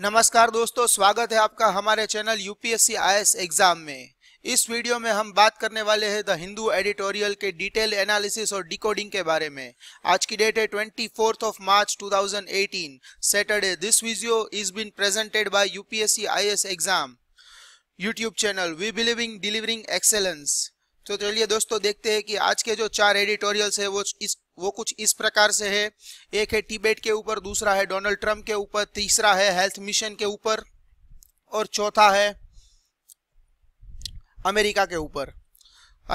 नमस्कार दोस्तों स्वागत है आपका हमारे चैनल यूपीएससी आईएएस एग्जाम में इस वीडियो में हम बात करने वाले हैं द हिंदू एडिटोरियल के डिटेल एनालिसिस और डिकोडिंग के बारे में आज की डेट है twenty fourth of March 2018 Saturday this video is been presented by UPSC IAS exam YouTube channel we believing delivering excellence तो चलिए दोस्तों देखते हैं कि आज के जो चार एडिटोरियल्स है वो इस वो कुछ इस प्रकार से है एक है टिबेट के ऊपर दूसरा है डोनाल्ड ट्रंप के ऊपर तीसरा है हेल्थ मिशन के ऊपर और चौथा है अमेरिका के ऊपर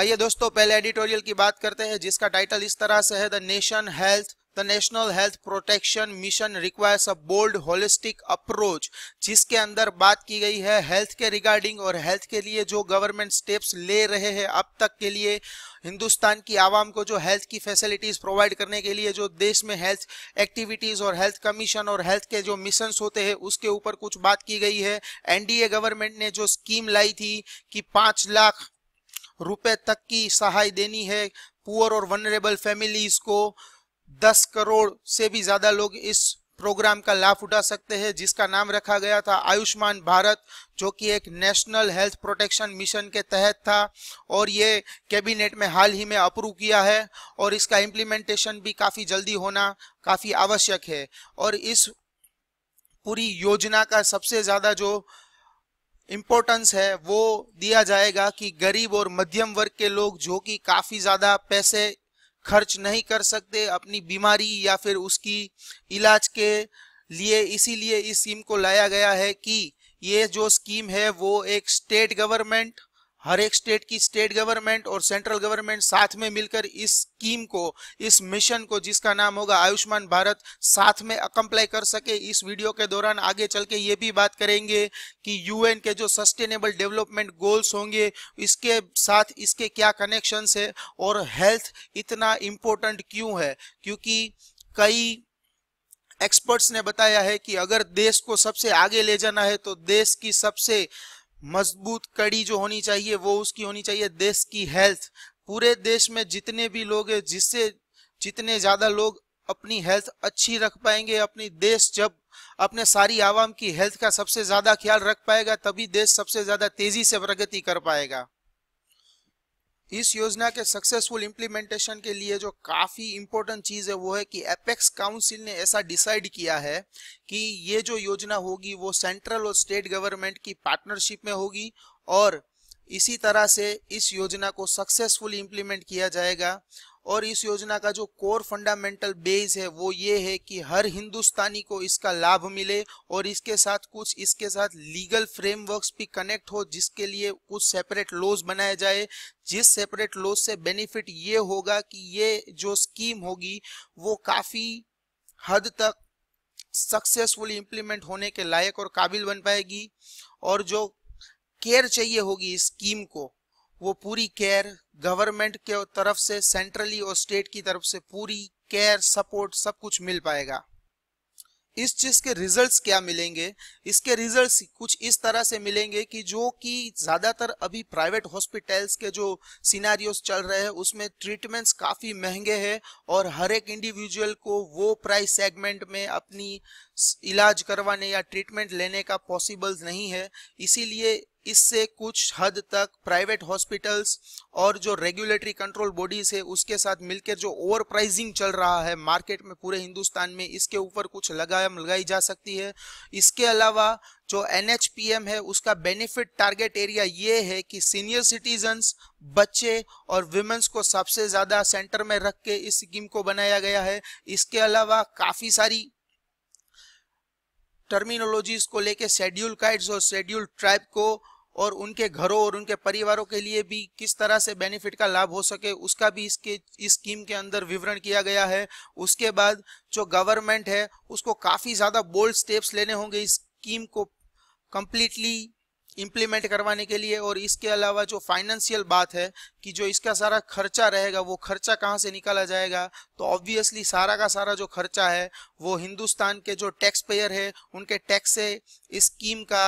आइए दोस्तों पहले एडिटोरियल की बात करते हैं जिसका टाइटल इस तरह से है the nation health The National Health Protection Mission requires a bold holistic approach जिसके अंदर बात की गई है हेल्थ के रिगार्डिंग और हेल्थ के लिए जो गवर्नमेंट स्टेप्स ले रहे हैं अब तक के लिए हिंदुस्तान की आवाम को जो हेल्थ की फैसिलिटीज प्रोवाइड करने के लिए जो देश में हेल्थ एक्टिविटीज और हेल्थ कमीशन और हेल्थ के जो मिशन होते हैं उसके ऊपर कुछ बात की गई है एनडीए गवर्नमेंट ने जो स्कीम लाई थी कि पांच लाख रुपए तक की सहाय देनी है पुअर और वनरेबल फैमिलीज को दस करोड़ से भी ज्यादा लोग इस प्रोग्राम का लाभ उठा सकते हैं जिसका नाम रखा गया था आयुष्मान भारत जो कि एक नेशनल हेल्थ प्रोटेक्शन मिशन के तहत था और ये कैबिनेट में हाल ही में अप्रूव किया है और इसका इम्प्लीमेंटेशन भी काफ़ी जल्दी होना काफ़ी आवश्यक है और इस पूरी योजना का सबसे ज़्यादा जो इम्पोर्टेंस है वो दिया जाएगा कि गरीब और मध्यम वर्ग के लोग जो कि काफ़ी ज़्यादा पैसे खर्च नहीं कर सकते अपनी बीमारी या फिर उसकी इलाज के लिए इसीलिए इस स्कीम को लाया गया है कि ये जो स्कीम है वो एक स्टेट गवर्नमेंट हर एक स्टेट की स्टेट गवर्नमेंट और सेंट्रल गवर्नमेंट साथ में मिलकर इस स्कीम को इस मिशन को जिसका नाम होगा आयुष्मान भारत साथ में अकम्प्लाई कर सके इस वीडियो के दौरान आगे चल के ये भी बात करेंगे कि यूएन के जो सस्टेनेबल डेवलपमेंट गोल्स होंगे इसके साथ इसके क्या कनेक्शन है और हेल्थ इतना इम्पोर्टेंट क्यों है क्योंकि कई एक्सपर्ट्स ने बताया है कि अगर देश को सबसे आगे ले जाना है तो देश की सबसे मजबूत कड़ी जो होनी चाहिए वो उसकी होनी चाहिए देश की हेल्थ पूरे देश में जितने भी लोग हैं जिससे जितने ज्यादा लोग अपनी हेल्थ अच्छी रख पाएंगे अपनी देश जब अपने सारी आवाम की हेल्थ का सबसे ज्यादा ख्याल रख पाएगा तभी देश सबसे ज्यादा तेजी से प्रगति कर पाएगा इस योजना के सक्सेसफुल इम्प्लीमेंटेशन के लिए जो काफ़ी इंपॉर्टेंट चीज़ है वो है कि एपेक्स काउंसिल ने ऐसा डिसाइड किया है कि ये जो योजना होगी वो सेंट्रल और स्टेट गवर्नमेंट की पार्टनरशिप में होगी और इसी तरह से इस योजना को सक्सेसफुली इम्प्लीमेंट किया जाएगा और इस योजना का जो कोर फंडामेंटल बेस है वो ये है कि हर हिंदुस्तानी को इसका लाभ मिले और इसके साथ कुछ इसके साथ लीगल फ्रेमवर्क्स भी कनेक्ट हो जिसके लिए कुछ सेपरेट लॉज बनाए जाए जिस सेपरेट लॉज से बेनिफिट ये होगा कि ये जो स्कीम होगी वो काफी हद तक सक्सेसफुली इम्प्लीमेंट होने के लायक और काबिल बन पाएगी और जो केयर चाहिए होगी इस स्कीम को वो पूरी केयर गवर्नमेंट के तरफ से सेंट्रली और स्टेट की तरफ से पूरी केयर सपोर्ट सब कुछ मिल पाएगा इस चीज के रिजल्ट्स क्या मिलेंगे इसके रिजल्ट्स कुछ इस तरह से मिलेंगे कि जो कि ज्यादातर अभी प्राइवेट हॉस्पिटल्स के जो सिनारियोस चल रहे हैं उसमें ट्रीटमेंट्स काफी महंगे हैं और हर एक इंडिविजुअल को वो प्राइस सेगमेंट में अपनी इलाज करवाने या ट्रीटमेंट लेने का पॉसिबल नहीं है इसीलिए इससे कुछ हद तक प्राइवेट हॉस्पिटल्स और जो रेगुलेटरी कंट्रोल बॉडीज है उसके साथ मिलकर जो ओवर प्राइजिंग चल रहा है मार्केट में पूरे हिंदुस्तान में इसके ऊपर कुछ लगाम लगाई जा सकती है इसके अलावा जो एन है उसका बेनिफिट टारगेट एरिया ये है कि सीनियर सिटीजन्स बच्चे और विमेंस को सबसे ज़्यादा सेंटर में रख के इस स्कीम को बनाया गया है इसके अलावा काफ़ी सारी टर्मिनोलॉजीज को लेके शेड्यूल काइड्स और शेड्यूल ट्राइब को और उनके घरों और उनके परिवारों के लिए भी किस तरह से बेनिफिट का लाभ हो सके उसका भी इसके इस स्कीम के अंदर विवरण किया गया है उसके बाद जो गवर्नमेंट है उसको काफ़ी ज़्यादा बोल्ड स्टेप्स लेने होंगे इस स्कीम को कम्प्लीटली इम्प्लीमेंट करवाने के लिए और इसके अलावा जो फाइनेंशियल बात है कि जो इसका सारा खर्चा रहेगा वो खर्चा कहाँ से निकाला जाएगा तो ऑब्वियसली सारा का सारा जो खर्चा है वो हिंदुस्तान के जो टैक्स पेयर है उनके टैक्स से इस स्कीम का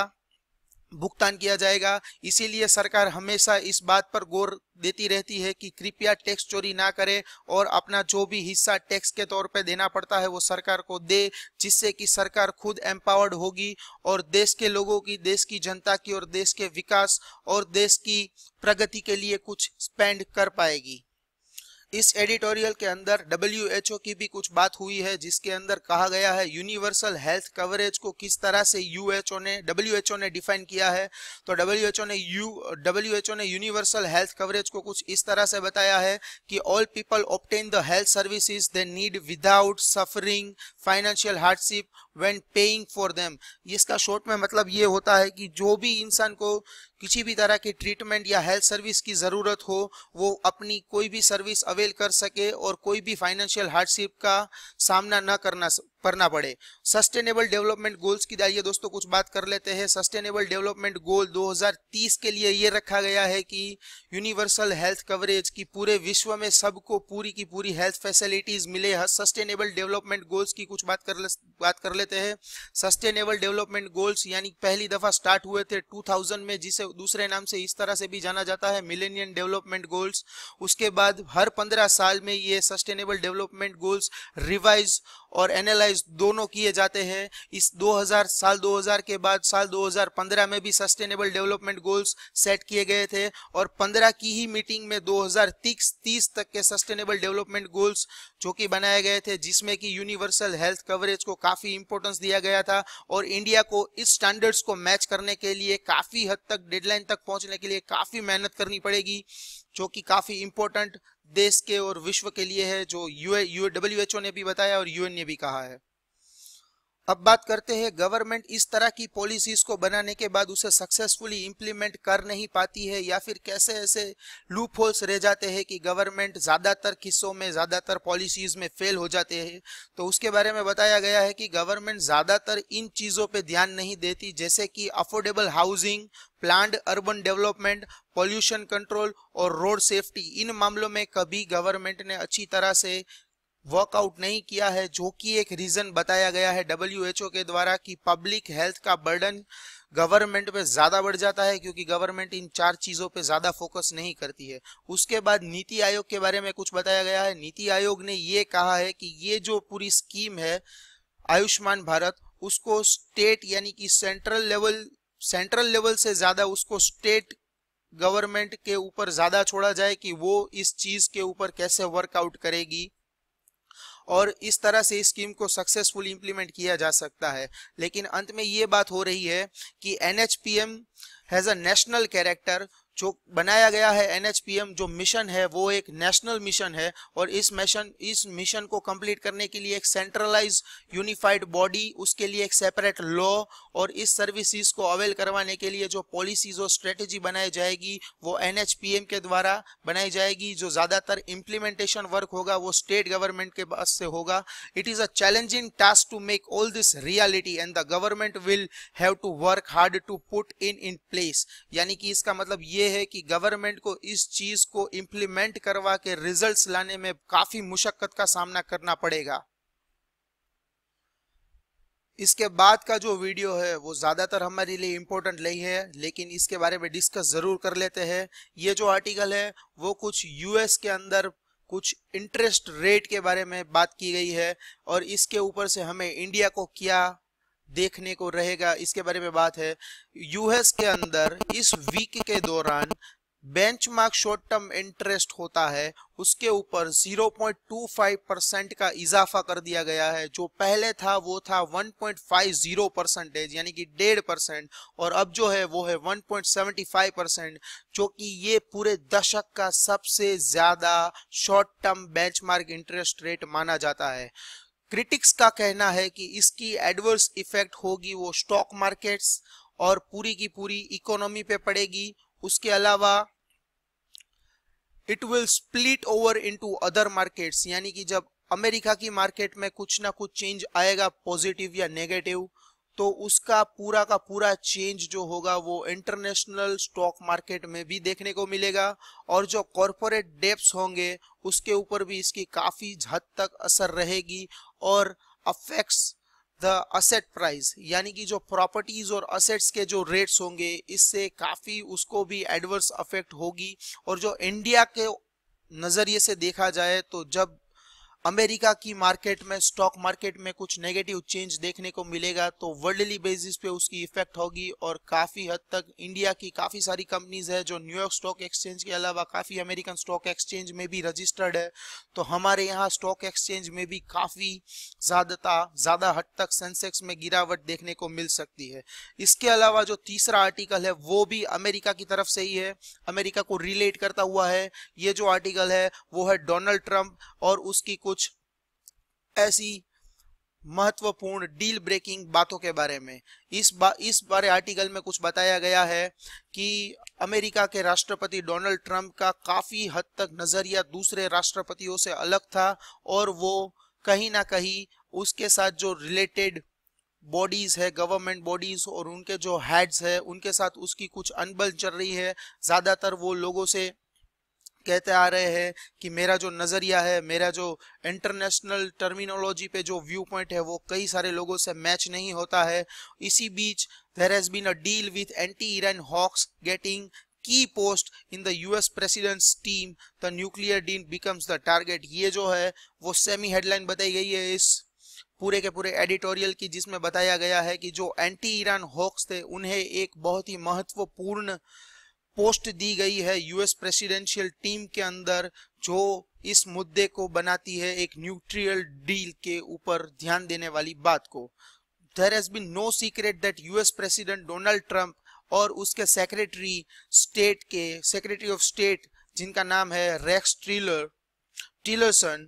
भुगतान किया जाएगा इसीलिए सरकार हमेशा इस बात पर गौर देती रहती है कि कृपया टैक्स चोरी ना करे और अपना जो भी हिस्सा टैक्स के तौर पर देना पड़ता है वो सरकार को दे जिससे कि सरकार खुद एम्पावर्ड होगी और देश के लोगों की देश की जनता की और देश के विकास और देश की प्रगति के लिए कुछ स्पेंड कर पाएगी इस एडिटोरियल के अंदर डब्ल्यू की भी कुछ बात हुई है जिसके अंदर कहा गया है यूनिवर्सल हेल्थ कवरेज को किस तरह से यू ने डब्ल्यू ने डिफाइन किया है तो डब्ल्यू ने यू डब्ल्यू ने यूनिवर्सल हेल्थ कवरेज को कुछ इस तरह से बताया है कि all people obtain the health services they need without suffering financial hardship when paying for them इसका शॉर्ट में मतलब ये होता है कि जो भी इंसान को किसी भी तरह की ट्रीटमेंट या हेल्थ सर्विस की ज़रूरत हो वो अपनी कोई भी सर्विस अवेल कर सके और कोई भी फाइनेंशियल हार्डशिप का सामना न करना करना पड़े सस्टेनेबल डेवलपमेंट गोल्स की जाइए दोस्तों कुछ बात कर लेते हैं सस्टेनेबल डेवलपमेंट गोल 2030 के लिए ये रखा गया है कि यूनिवर्सल हेल्थ कवरेज की पूरे विश्व में सबको पूरी की पूरी हेल्थ फैसिलिटीज मिले सस्टेनेबल डेवलपमेंट गोल्स की कुछ बात कर बात कर लेते हैं सस्टेनेबल डेवलपमेंट गोल्स यानी पहली दफा स्टार्ट हुए थे टू में जिसे दूसरे नाम से इस तरह से भी जाना जाता है मिलेनियन डेवलपमेंट गोल्स उसके बाद हर पंद्रह साल में ये सस्टेनेबल डेवलपमेंट गोल्स रिवाइज और एनालाइज दोनों किए जाते हैं इस 2000 साल 2000 के बाद साल 2015 में भी सस्टेनेबल डेवलपमेंट गोल्स सेट किए गए थे और 15 की ही मीटिंग में 2030 30 तक के सस्टेनेबल डेवलपमेंट गोल्स जो कि बनाए गए थे जिसमें कि यूनिवर्सल हेल्थ कवरेज को काफ़ी इंपोर्टेंस दिया गया था और इंडिया को इस स्टैंडर्ड्स को मैच करने के लिए काफ़ी हद तक डेडलाइन तक पहुंचने के लिए काफ़ी मेहनत करनी पड़ेगी जो कि काफ़ी इंपॉर्टेंट देश के और विश्व के लिए है जो यू डब्ल्यू एच ओ ने भी बताया और यूएन ने भी कहा है अब बात करते हैं गवर्नमेंट इस तरह की पॉलिसीज को बनाने के बाद उसे सक्सेसफुली इम्प्लीमेंट कर नहीं पाती है या फिर कैसे ऐसे लूप होल्स रह जाते हैं कि गवर्नमेंट ज़्यादातर किस्सों में ज़्यादातर पॉलिसीज में फेल हो जाते हैं तो उसके बारे में बताया गया है कि गवर्नमेंट ज़्यादातर इन चीज़ों पर ध्यान नहीं देती जैसे कि affordable housing plant urban development pollution control और रोड सेफ्टी इन मामलों में कभी गवर्नमेंट ने अच्छी तरह से वर्कआउट नहीं किया है जो कि एक रीजन बताया गया है डब्ल्यू के द्वारा कि पब्लिक हेल्थ का बर्डन गवर्नमेंट पे ज्यादा बढ़ जाता है क्योंकि गवर्नमेंट इन चार चीजों पे ज्यादा फोकस नहीं करती है उसके बाद नीति आयोग के बारे में कुछ बताया गया है नीति आयोग ने ये कहा है कि ये जो पूरी स्कीम है आयुष्मान भारत उसको स्टेट यानी कि सेंट्रल लेवल सेंट्रल लेवल से ज्यादा उसको स्टेट गवर्नमेंट के ऊपर ज्यादा छोड़ा जाए कि वो इस चीज के ऊपर कैसे वर्कआउट करेगी और इस तरह से स्कीम को सक्सेसफुल इंप्लीमेंट किया जा सकता है लेकिन अंत में ये बात हो रही है कि N H P M has a national character जो बनाया गया है एनएचपीएम जो मिशन है वो एक नेशनल मिशन है और इस मिशन इस मिशन को कंप्लीट करने के लिए एक सेंट्रलाइज यूनिफाइड बॉडी उसके लिए एक सेपरेट लॉ और इस सर्विसेज को अवेल करवाने के लिए जो पॉलिसीज और स्ट्रेटेजी बनाई जाएगी वो एनएचपीएम के द्वारा बनाई जाएगी जो ज़्यादातर इम्प्लीमेंटेशन वर्क होगा वो स्टेट गवर्नमेंट के पास से होगा it is a challenging task to make all this reality and the government will have to work hard to put in in place यानी कि इसका मतलब ये है कि गवर्नमेंट को इस चीज को इंप्लीमेंट करवा के रिजल्ट्स लाने में काफी मुशक्कत का सामना करना पड़ेगा इसके बाद का जो वीडियो है वो ज़्यादातर हमारे लिए इम्पोर्टेंट नहीं है लेकिन इसके बारे में डिस्कस ज़रूर कर लेते हैं ये जो आर्टिकल है वो कुछ यूएस के अंदर कुछ इंटरेस्ट रेट के बारे में बात की गई है और इसके ऊपर से हमें इंडिया को क्या देखने को रहेगा इसके बारे में बात है यूएस के अंदर इस वीक के दौरान बेंचमार्क शॉर्ट टर्म इंटरेस्ट होता है उसके ऊपर 0.25 परसेंट का इजाफा कर दिया गया है जो पहले था वो था 1.50 परसेंटेज यानी कि डेढ़ परसेंट और अब जो है वो है 1.75 परसेंट जो कि ये पूरे दशक का सबसे ज्यादा short term benchmark interest rate माना जाता है क्रिटिक्स का कहना है कि इसकी एडवर्स इफेक्ट होगी वो स्टॉक मार्केट्स और पूरी की पूरी इकोनॉमी पे पड़ेगी उसके अलावा it will split over into other markets यानी कि जब अमेरिका की मार्केट में कुछ ना कुछ चेंज आएगा पॉजिटिव या नेगेटिव तो उसका पूरा का पूरा चेंज जो होगा वो इंटरनेशनल स्टॉक मार्केट में भी देखने को मिलेगा और जो कॉरपोरेट डेप्स होंगे उसके ऊपर भी इसकी काफ़ी हद तक असर रहेगी और अफेक्ट्स द असेट प्राइस यानी कि जो प्रॉपर्टीज और असेट्स के जो रेट्स होंगे इससे काफ़ी उसको भी एडवर्स अफेक्ट होगी और जो इंडिया के नज़रिए से देखा जाए तो जब अमेरिका की मार्केट में स्टॉक मार्केट में कुछ नेगेटिव चेंज देखने को मिलेगा तो वर्ल्डली बेसिस पे उसकी इफेक्ट होगी और काफी हद तक इंडिया की काफी सारी कंपनीज है जो न्यूयॉर्क स्टॉक एक्सचेंज के अलावा काफी अमेरिकन स्टॉक एक्सचेंज में भी रजिस्टर्ड है तो हमारे यहाँ स्टॉक एक्सचेंज में भी काफी ज्यादा ज्यादा हद तक सेंसेक्स में गिरावट देखने को मिल सकती है इसके अलावा जो तीसरा आर्टिकल है वो भी अमेरिका की तरफ से ही है अमेरिका को रिलेट करता हुआ है ये जो आर्टिकल है वो है डोनाल्ड ट्रंप और उसकी कुछ ऐसी महत्वपूर्ण डील ब्रेकिंग बातों के बारे में इस बा, इस बारे आर्टिकल में कुछ बताया गया है कि अमेरिका के राष्ट्रपति डोनाल्ड ट्रंप का काफी हद तक नजरिया दूसरे राष्ट्रपतियों से अलग था और वो कहीं ना कहीं उसके साथ जो रिलेटेड बॉडीज है गवर्नमेंट बॉडीज और उनके जो हेड्स है उनके साथ उसकी कुछ अनबल चल रही है ज्यादातर वो लोगों से कहते आ रहे हैं कि मेरा जो नज़रिया है मेरा जो इंटरनेशनल टर्मिनोलॉजी पे जो व्यू पॉइंट है वो कई सारे लोगों से मैच नहीं होता है इसी बीच there has been a deal with anti Iran hawks getting key post in the US president's team the nuclear deal becomes the target ये जो है वो सेमी हेडलाइन बताई गई है इस पूरे के पूरे एडिटोरियल की जिसमें बताया गया है कि जो एंटी ईरान हॉक्स थे उन्हें एक बहुत ही महत्वपूर्ण पोस्ट दी गई है यूएस प्रेसिडेंशियल टीम के अंदर जो इस मुद्दे को बनाती है एक न्यूट्रियल डील के ऊपर ध्यान देने वाली बात को there has been no secret that US president Donald Trump और उसके सेक्रेटरी स्टेट के सेक्रेटरी ऑफ स्टेट जिनका नाम है रेक्स ट्रिलर टिलरसन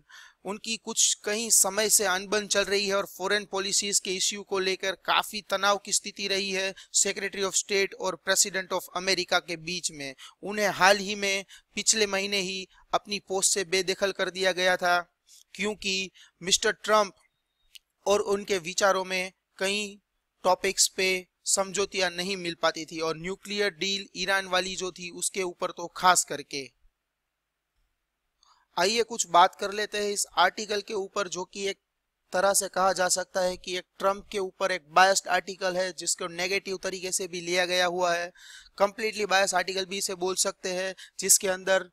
उनकी कुछ कहीं समय से अनबन चल रही है और फॉरेन पॉलिसीज के इश्यू को लेकर काफी तनाव की स्थिति रही है सेक्रेटरी ऑफ स्टेट और प्रेसिडेंट ऑफ अमेरिका के बीच में उन्हें हाल ही में पिछले महीने ही अपनी पोस्ट से बेदखल कर दिया गया था क्योंकि मिस्टर ट्रंप और उनके विचारों में कई टॉपिक्स पे समझौतियां नहीं मिल पाती थी और न्यूक्लियर डील ईरान वाली जो थी उसके ऊपर तो खास करके आइए कुछ बात कर लेते हैं इस आर्टिकल के ऊपर जो कि एक तरह से कहा जा सकता है कि एक ट्रम्प के ऊपर एक बायस्ड आर्टिकल है जिसको नेगेटिव तरीके से भी लिया गया हुआ है कंप्लीटली बायस आर्टिकल भी इसे बोल सकते हैं जिसके अंदर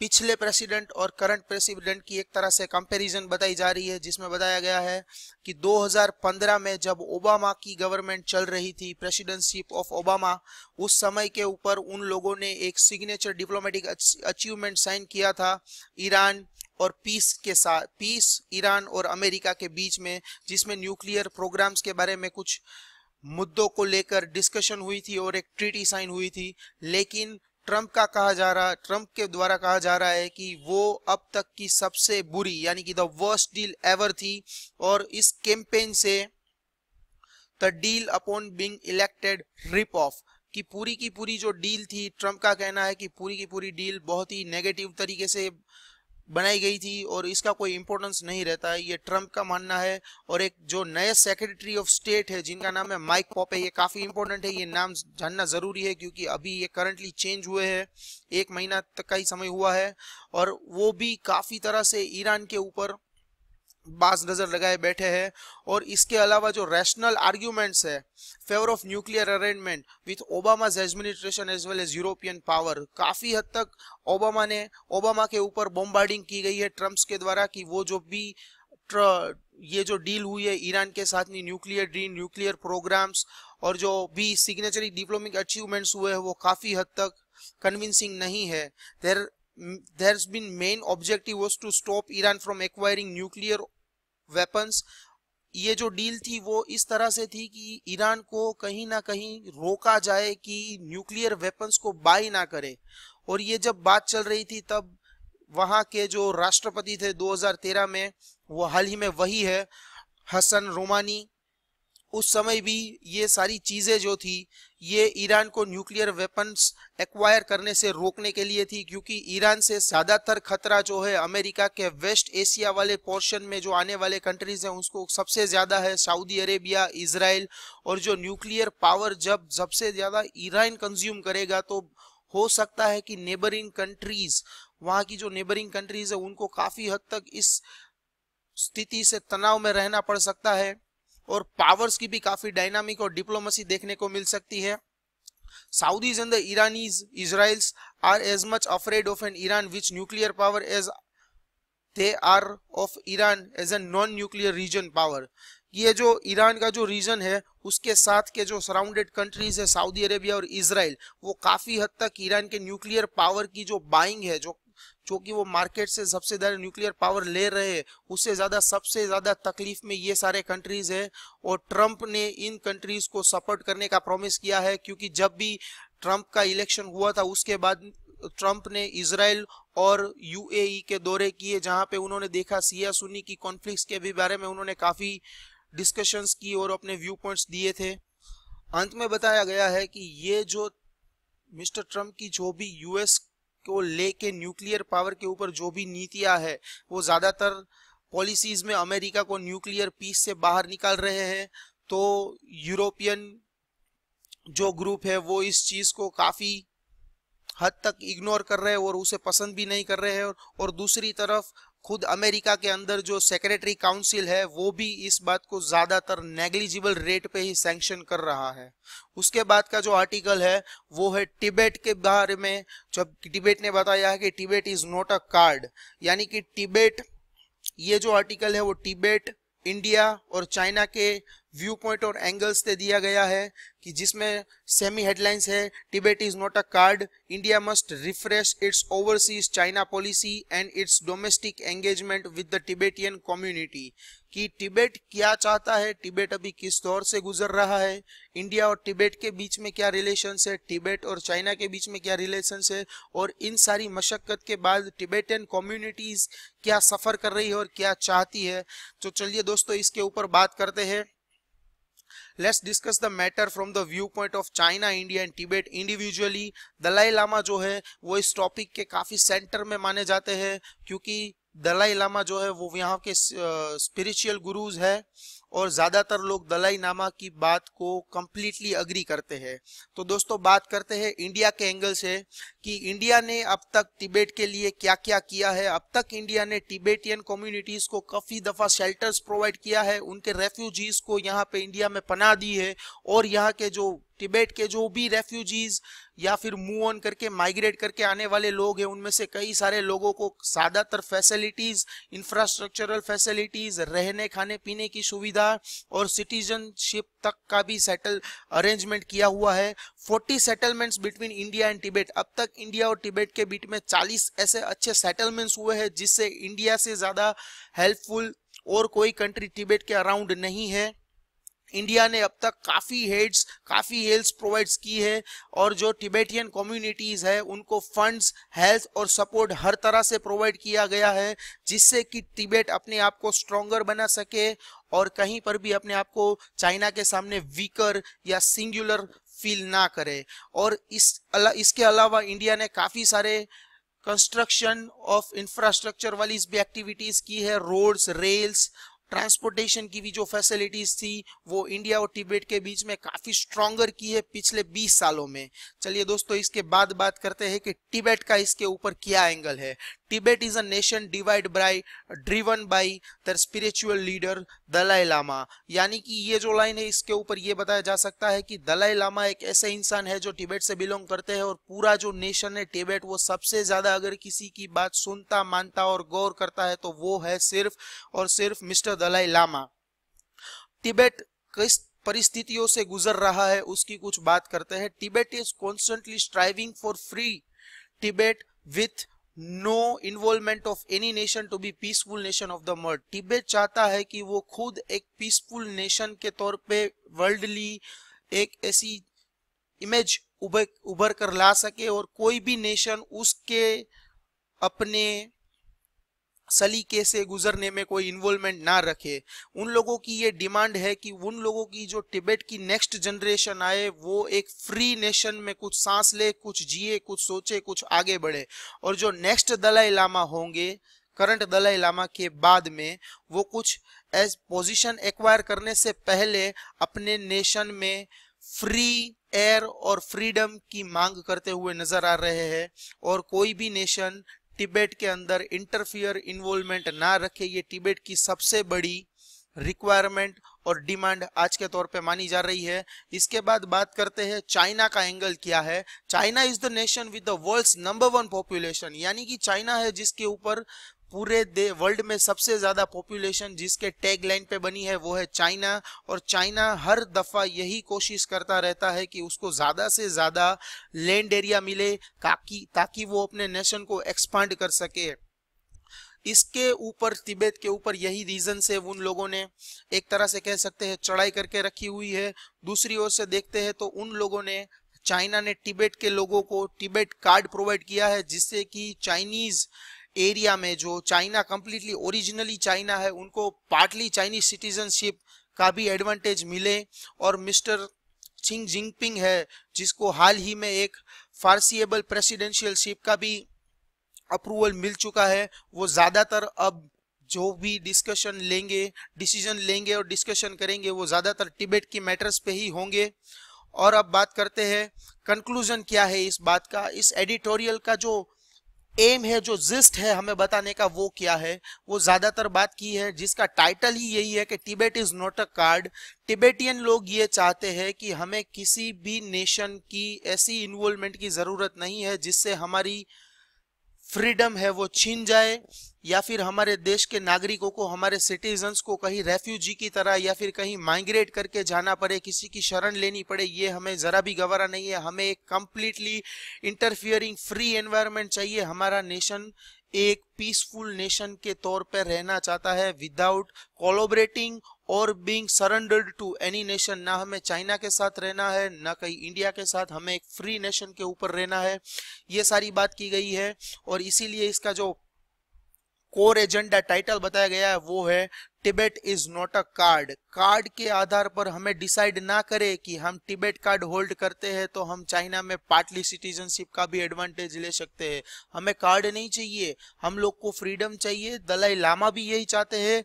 पिछले प्रेसिडेंट और करंट प्रेसिडेंट की एक तरह से कंपैरिजन बताई जा रही है जिसमें बताया गया है कि 2015 में जब ओबामा की गवर्नमेंट चल रही थी प्रेसिडेंटशिप ऑफ ओबामा उस समय के ऊपर उन लोगों ने एक सिग्नेचर डिप्लोमेटिक अचीवमेंट साइन किया था ईरान और पीस के साथ पीस ईरान और अमेरिका के बीच में जिसमें न्यूक्लियर प्रोग्राम्स के बारे में कुछ मुद्दों को लेकर डिस्कशन हुई थी और एक ट्रीटी साइन हुई थी लेकिन ट्रंप का कहा जा रहा ट्रंप के द्वारा कहा जा रहा है कि वो अब तक की सबसे बुरी यानी कि द वर्स्ट डील एवर थी और इस कैंपेन से the deal upon being elected rip off कि पूरी की पूरी जो डील थी ट्रंप का कहना है कि पूरी की पूरी डील बहुत ही नेगेटिव तरीके से बनाई गई थी और इसका कोई इंपॉर्टेंस नहीं रहता है ये ट्रम्प का मानना है और एक जो नए सेक्रेटरी ऑफ स्टेट है जिनका नाम है माइक पॉपे ये काफ़ी इम्पोर्टेंट है ये नाम जानना ज़रूरी है क्योंकि अभी ये करंटली चेंज हुए हैं एक महीना तक का ही समय हुआ है और वो भी काफ़ी तरह से ईरान के ऊपर बास नज़र लगाए बैठे हैं और इसके अलावा जो रैशनल आर्ग्यूमेंट्स है favour of nuclear arrangement with Obama's administration as well as European power काफ़ी हद तक ओबामा ने ओबामा के ऊपर बॉम्बार्डिंग की गई है ट्रम्प्स के द्वारा कि वो जो भी ट्र, ये जो डील हुई है ईरान के साथ न्यूक्लियर ड्रीन न्यूक्लियर प्रोग्राम्स और जो भी सिग्नेचरी डिप्लोमिक अचीवमेंट्स हुए हैं वो काफ़ी हद तक कन्विंसिंग नहीं है there there's been main objective was to stop Iran from acquiring nuclear weapons ये जो डील थी वो इस तरह से थी कि ईरान को कहीं ना कहीं रोका जाए कि न्यूक्लियर वेपन्स को बाई ना करे और ये जब बात चल रही थी तब वहाँ के जो राष्ट्रपति थे 2013 में वो हाल ही में वही है हसन रोमानी उस समय भी ये सारी चीज़ें जो थी ये ईरान को न्यूक्लियर वेपन्स एक्वायर करने से रोकने के लिए थी क्योंकि ईरान से ज़्यादातर खतरा जो है अमेरिका के वेस्ट एशिया वाले पोर्शन में जो आने वाले कंट्रीज हैं उसको सबसे ज़्यादा है सऊदी अरेबिया इसराइल और जो न्यूक्लियर पावर जब सबसे ज़्यादा ईरान कंज्यूम करेगा तो हो सकता है कि नेबरिंग कंट्रीज वहाँ की जो नेबरिंग कंट्रीज है उनको काफ़ी हद तक इस स्थिति से तनाव में रहना पड़ सकता है और पावर्स की भी काफी डायनामिक और डिप्लोमेसी देखने को मिल सकती है Saudis and the Iranians Israelis are as much afraid of an Iran which nuclear power as they are of Iran as a non nuclear region power ये जो ईरान का जो रीजन है उसके साथ के जो सराउंडेड कंट्रीज है सऊदी अरेबिया और इसराइल वो काफी हद तक ईरान के न्यूक्लियर पावर की जो बाइंग है जो जो कि वो मार्केट से सबसे ज़्यादा न्यूक्लियर पावर ले रहे हैं उससे ज़्यादा सबसे ज़्यादा तकलीफ में ये सारे कंट्रीज़ हैं और ट्रंप ने इन कंट्रीज़ को सपोर्ट करने का प्रॉमिस किया है क्योंकि जब भी ट्रंप का इलेक्शन हुआ था उसके बाद ट्रंप ने इसराइल और यूएई e के दौरे किए जहां पे उन्होंने देखा सिया सुनी की कॉन्फ्लिक्स के भी बारे में उन्होंने काफ़ी डिस्कशंस की और अपने व्यू पॉइंट्स दिए थे अंत में बताया गया है कि ये जो मिस्टर ट्रंप की जो भी यूएस को लेके न्यूक्लियर पावर के ऊपर जो भी नीतियां है वो ज़्यादातर पॉलिसीज में अमेरिका को न्यूक्लियर पीस से बाहर निकाल रहे हैं तो यूरोपियन जो ग्रुप है वो इस चीज़ को काफ़ी हद तक इग्नोर कर रहे हैं और उसे पसंद भी नहीं कर रहे हैं और, और दूसरी तरफ खुद अमेरिका के अंदर जो सेक्रेटरी काउंसिल है वो भी इस बात को ज़्यादातर नेग्लिजिबल रेट पे ही सैंक्शन कर रहा है उसके बाद का जो आर्टिकल है वो है टिबेट के बारे में जब टिबेट ने बताया है कि Tibet is not a card यानी कि टिबेट ये जो आर्टिकल है वो टिबेट इंडिया और चाइना के व्यू पॉइंट और एंगल्स से दिया गया है कि जिसमें सेमी हेडलाइंस है Tibet is not a card India must refresh its overseas China policy and its domestic engagement with the Tibetan community कि टिबेट क्या चाहता है टिबेट अभी किस दौर से गुजर रहा है इंडिया और टिबेट के बीच में क्या रिलेशन है टिबेट और चाइना के बीच में क्या रिलेशन है और इन सारी मशक्क़त के बाद टिबेटियन कम्युनिटीज़ क्या सफ़र कर रही है और क्या चाहती है तो चलिए दोस्तों इसके ऊपर बात करते हैं let's discuss the matter from the viewpoint of China India and Tibet individually Dalai Lama जो है वो इस टॉपिक के काफी सेंटर में माने जाते हैं क्योंकि दलाई लामा जो है वो यहाँ के स्पिरिचुअल गुरुज है और ज़्यादातर लोग दलाई नामा की बात को कम्प्लीटली अग्री करते हैं तो दोस्तों बात करते हैं इंडिया के एंगल से कि इंडिया ने अब तक तिबेट के लिए क्या क्या किया है अब तक इंडिया ने टिबेटियन कम्युनिटीज़ को काफ़ी दफ़ा शेल्टर्स प्रोवाइड किया है उनके रेफ्यूजीज़ को यहाँ पे इंडिया में पना दी है और यहाँ के जो टिबेट के जो भी रेफ्यूजीज या फिर मूव ऑन करके माइग्रेट करके आने वाले लोग हैं उनमें से कई सारे लोगों को ज्यादातर फैसिलिटीज इंफ्रास्ट्रक्चरल फैसिलिटीज रहने खाने पीने की सुविधा और सिटीजनशिप तक का भी सेटल अरेंजमेंट किया हुआ है 40 settlements between India and Tibet अब तक इंडिया और टिबेट के बीच में 40 ऐसे अच्छे सेटलमेंट्स हुए हैं जिससे इंडिया से ज्यादा हेल्पफुल और कोई कंट्री टिबेट के अराउंड नहीं है इंडिया ने अब तक काफ़ी हेड्स काफ़ी हेल्थ प्रोवाइड्स की है और जो टिबेटियन कम्युनिटीज़ है उनको फंड्स हेल्थ और सपोर्ट हर तरह से प्रोवाइड किया गया है जिससे कि टिबेट अपने आप को स्ट्रोंगर बना सके और कहीं पर भी अपने आप को चाइना के सामने वीकर या सिंगुलर फील ना करे और इस अला, इसके अलावा इंडिया ने काफ़ी सारे कंस्ट्रक्शन ऑफ इंफ्रास्ट्रक्चर वाली इस भी एक्टिविटीज़ की है रोड्स रेल्स ट्रांसपोर्टेशन की भी जो फैसिलिटीज थी वो इंडिया और टिबेट के बीच में काफी स्ट्रॉन्गर की है पिछले 20 सालों में चलिए दोस्तों इसके बाद बात करते हैं कि टिबेट का इसके ऊपर क्या एंगल है Tibet is a nation divided by driven by their spiritual leader Dalai Lama यानी कि ये जो लाइन है इसके ऊपर ये बताया जा सकता है कि दलाई लामा एक ऐसे इंसान है जो टिबेट से बिलोंग करते हैं और पूरा जो नेशन है टिबेट वो सबसे ज्यादा अगर किसी की बात सुनता मानता और गौर करता है तो वो है सिर्फ और सिर्फ मिस्टर दलाई लामा टिबेट किस परिस्थितियों से गुजर रहा है उसकी कुछ बात करते हैं Tibet is constantly striving for free Tibet with no involvement of any nation to be peaceful nation of the world Tibet चाहता है कि वो खुद एक पीसफुल नेशन के तौर पे वर्ल्डली एक ऐसी इमेज उभर उभर कर ला सके और कोई भी नेशन उसके अपने सलीके से गुजरने में कोई इन्वॉल्वमेंट ना रखे उन लोगों की ये डिमांड है कि उन लोगों की जो टिबेट की नेक्स्ट जनरेशन आए वो एक फ्री नेशन में कुछ सांस ले कुछ जिए कुछ सोचे कुछ आगे बढ़े और जो नेक्स्ट दलाई लामा होंगे करंट दलाई लामा के बाद में वो कुछ एज पोजिशन एक्वायर करने से पहले अपने नेशन में फ्री एयर और फ्रीडम की मांग करते हुए नजर आ रहे हैं और कोई भी नेशन टिबेट के अंदर इंटरफियर इन्वॉल्वमेंट ना रखे ये टिबेट की सबसे बड़ी रिक्वायरमेंट और डिमांड आज के तौर पे मानी जा रही है इसके बाद बात करते हैं चाइना का एंगल क्या है China is the nation with the world's number one population यानी कि चाइना है जिसके ऊपर पूरे वर्ल्ड में सबसे ज़्यादा पॉपुलेशन जिसके टैग लाइन पे बनी है वो है चाइना और चाइना हर दफ़ा यही कोशिश करता रहता है कि उसको ज़्यादा से ज़्यादा लैंड एरिया मिले ताकि ताकि वो अपने नेशन को एक्सपांड कर सके इसके ऊपर तिब्बत के ऊपर यही रीजन से उन लोगों ने एक तरह से कह सकते हैं चढ़ाई करके रखी हुई है दूसरी ओर से देखते हैं तो उन लोगों ने चाइना ने टिबेट के लोगों को टिबेट कार्ड प्रोवाइड किया है जिससे कि चाइनीज एरिया में जो चाइना कंप्लीटली ओरिजिनली चाइना है उनको पार्टली चाइनीज सिटीजनशिप का भी एडवांटेज मिले और मिस्टर सिंह जिंगपिंग है जिसको हाल ही में एक फारसीएबल प्रेसिडेंशियल शिप का भी अप्रूवल मिल चुका है वो ज़्यादातर अब जो भी डिस्कशन लेंगे डिसीजन लेंगे और डिस्कशन करेंगे वो ज़्यादातर टिबेट की मैटर्स पे ही होंगे और अब बात करते हैं कंक्लूजन क्या है इस बात का इस एडिटोरियल का जो एम है जो जिस्ट है हमें बताने का वो क्या है वो ज्यादातर बात की है जिसका टाइटल ही यही है कि Tibet is not a card Tibetan लोग ये चाहते हैं कि हमें किसी भी नेशन की ऐसी इन्वॉल्वमेंट की जरूरत नहीं है जिससे हमारी फ्रीडम है वो छीन जाए या फिर हमारे देश के नागरिकों को हमारे सिटीजन्स को कहीं रेफ्यूजी की तरह या फिर कहीं माइग्रेट करके जाना पड़े किसी की शरण लेनी पड़े ये हमें ज़रा भी गवारा नहीं है हमें एक कम्प्लीटली इंटरफियरिंग फ्री एनवायरनमेंट चाहिए हमारा नेशन एक पीसफुल नेशन के तौर पर रहना चाहता है विदाउट कोलोबरेटिंग और being surrendered to any nation ना हमें चाइना के साथ रहना है ना कहीं इंडिया के साथ हमें एक फ्री नेशन के ऊपर रहना है ये सारी बात की गई है और इसीलिए इसका जो कोर एजेंडा टाइटल बताया गया है वो है Tibet is not a card card के आधार पर हमें डिसाइड ना करें कि हम टिबेट कार्ड होल्ड करते हैं तो हम चाइना में पार्टली सिटीजनशिप का भी एडवांटेज ले सकते हैं हमें कार्ड नहीं चाहिए हम लोग को फ्रीडम चाहिए दलाई लामा भी यही चाहते हैं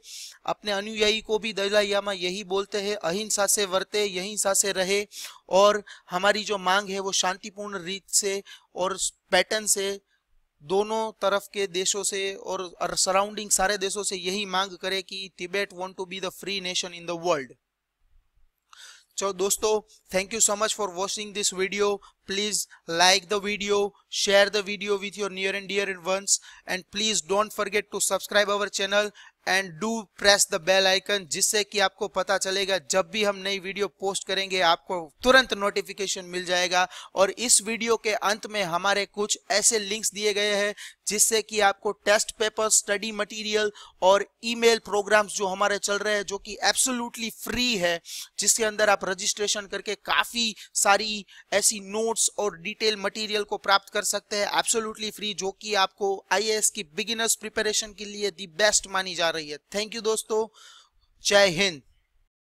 अपने अनुयायी को भी दलाई लामा यही बोलते हैं अहिंसा से वर्ते यहिंसा से रहे और हमारी जो मांग है वो शांतिपूर्ण रीत से और पैटर्न से दोनों तरफ के देशों से और सराउंडिंग सारे देशों से यही मांग करे कि Tibet want to be the free nation in the world चलो दोस्तों thank you so much for watching this video please like the video share the video with your near and dear and ones and please don't forget to subscribe our channel and do press the bell icon जिससे कि आपको पता चलेगा जब भी हम नई video post करेंगे आपको तुरंत नोटिफिकेशन मिल जाएगा और इस वीडियो के अंत में हमारे कुछ ऐसे लिंक्स दिए गए हैं जिससे कि आपको टेस्ट पेपर स्टडी मटेरियल और ईमेल प्रोग्राम्स जो हमारे चल रहे हैं जो कि एब्सोल्युटली फ्री है जिसके अंदर आप रजिस्ट्रेशन करके काफी सारी ऐसी नोट्स और डिटेल मटेरियल को प्राप्त कर सकते हैं एब्सोल्युटली फ्री जो कि आपको आईएएस की बिगिनर्स प्रिपरेशन के लिए दी बेस्ट मानी जा रही है थैंक यू दोस्तों जय हिंद